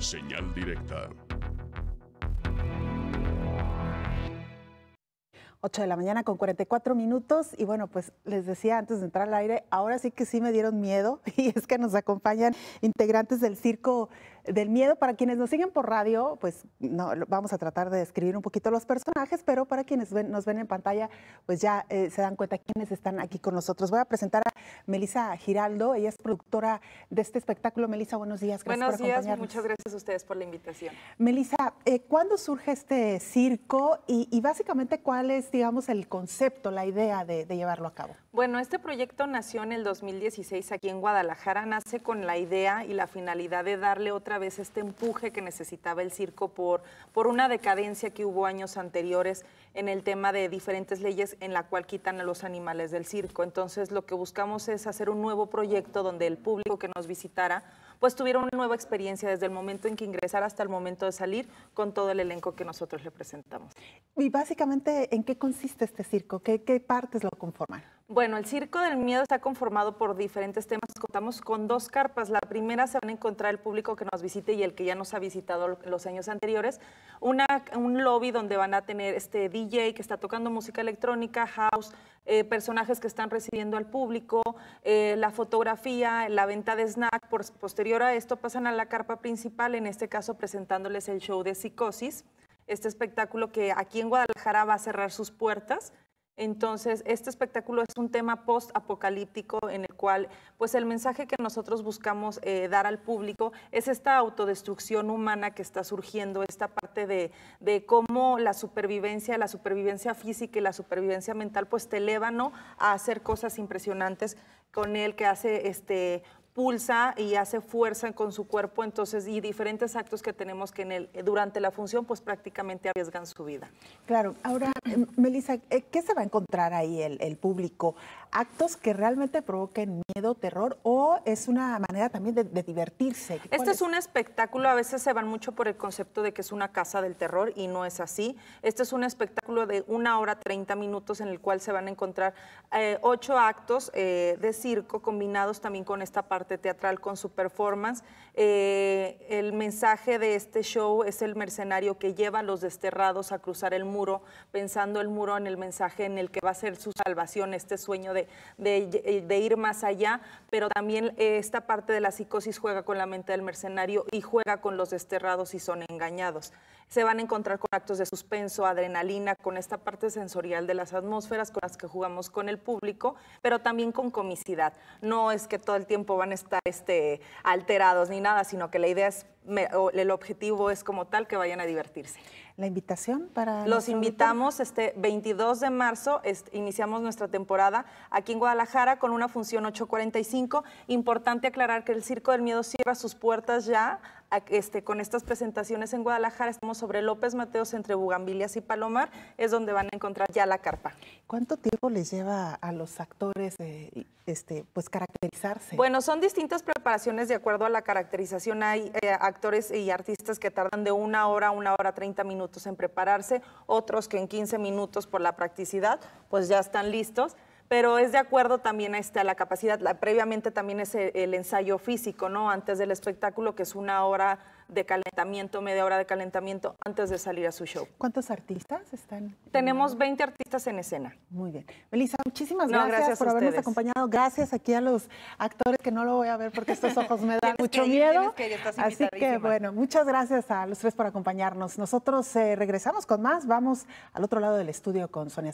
señal directa. 8 de la mañana con 44 minutos. Y bueno, pues les decía antes de entrar al aire, ahora sí que sí me dieron miedo. Y es que nos acompañan integrantes del Circo del Miedo. Para quienes nos siguen por radio, pues no, vamos a tratar de describir un poquito los personajes, pero para quienes nos ven en pantalla, pues ya eh, se dan cuenta quiénes están aquí con nosotros. Voy a presentar a Melisa Giraldo. Ella es productora de este espectáculo. Melisa, buenos días. Gracias buenos días, muchas gracias a ustedes por la invitación. Melisa, eh, ¿cuándo surge este circo y, y básicamente cuál es digamos, el concepto, la idea de, llevarlo a cabo? Bueno, este proyecto nació en el 2016 aquí en Guadalajara, nace con la idea y la finalidad de darle otra vez este empuje que necesitaba el circo por, por una decadencia que hubo años anteriores en el tema de diferentes leyes en la cual quitan a los animales del circo. Entonces, lo que buscamos es hacer un nuevo proyecto donde el público que nos visitara pues tuvieron una nueva experiencia desde el momento en que ingresar hasta el momento de salir con todo el elenco que nosotros representamos. Y básicamente, ¿en qué consiste este circo? qué partes lo conforman? Bueno, el Circo del Miedo está conformado por diferentes temas. Contamos con dos carpas. La primera se van a encontrar el público que nos visite y el que ya nos ha visitado los años anteriores. un lobby donde van a tener este DJ que está tocando música electrónica, house, eh, personajes que están recibiendo al público, eh, la fotografía, la venta de snack. posterior a esto pasan a la carpa principal, en este caso presentándoles el show de Psicosis. Este espectáculo que aquí en Guadalajara va a cerrar sus puertas entonces, este espectáculo es un tema post-apocalíptico en el cual, pues el mensaje que nosotros buscamos eh, dar al público es esta autodestrucción humana que está surgiendo, esta parte de, cómo la supervivencia, la supervivencia física y la supervivencia mental, pues te elevan a hacer cosas impresionantes con él que hace este pulsa y hace fuerza con su cuerpo, entonces, y diferentes actos que tenemos que en el, durante la función, pues prácticamente arriesgan su vida. Claro, ahora Melissa, eh, ¿qué se va a encontrar ahí el, público? ¿Actos que realmente provoquen miedo, terror o es una manera también de, divertirse? Este es? un espectáculo, a veces se van mucho por el concepto de que es una casa del terror y no es así. Este es un espectáculo de una hora 30 minutos en el cual se van a encontrar eh, ocho actos eh, de circo combinados también con esta parte teatral, con su performance. el mensaje de este show es el mercenario que lleva a los desterrados a cruzar el muro, pensando el muro en el mensaje en el que va a ser su salvación, este sueño de, ir más allá, pero también eh, esta parte de la psicosis juega con la mente del mercenario y juega con los desterrados y son engañados se van a encontrar con actos de suspenso, adrenalina, con esta parte sensorial de las atmósferas con las que jugamos con el público, pero también con comicidad. No es que todo el tiempo van a estar este, alterados ni nada, sino que la idea es, el objetivo es como tal que vayan a divertirse la invitación para... Los invitamos este 22 de marzo, iniciamos nuestra temporada aquí en Guadalajara con una función 845. Importante aclarar que el Circo del Miedo cierra sus puertas ya este, con estas presentaciones en Guadalajara. Estamos sobre López Mateos entre Bugambilias y Palomar, es donde van a encontrar ya la carpa. ¿Cuánto tiempo les lleva a los actores este, pues caracterizarse? Bueno, son distintas preparaciones de acuerdo a la caracterización. Hay eh, actores y artistas que tardan de una hora a una hora 30 minutos en prepararse, otros que en 15 minutos por la practicidad, pues ya están listos pero es de acuerdo también a, este, la capacidad. previamente también es el, ensayo físico, ¿no? Antes del espectáculo, que es una hora de calentamiento, media hora de calentamiento antes de salir a su show. ¿Cuántos artistas están? Tenemos 20 artistas en escena. Muy bien. Melissa, muchísimas gracias, por habernos acompañado. Gracias aquí a los actores que no lo voy a ver porque estos ojos me dan mucho miedo. Así que bueno, muchas gracias a los tres por acompañarnos. Nosotros eh, regresamos con más. Vamos al otro lado del estudio con Sonia.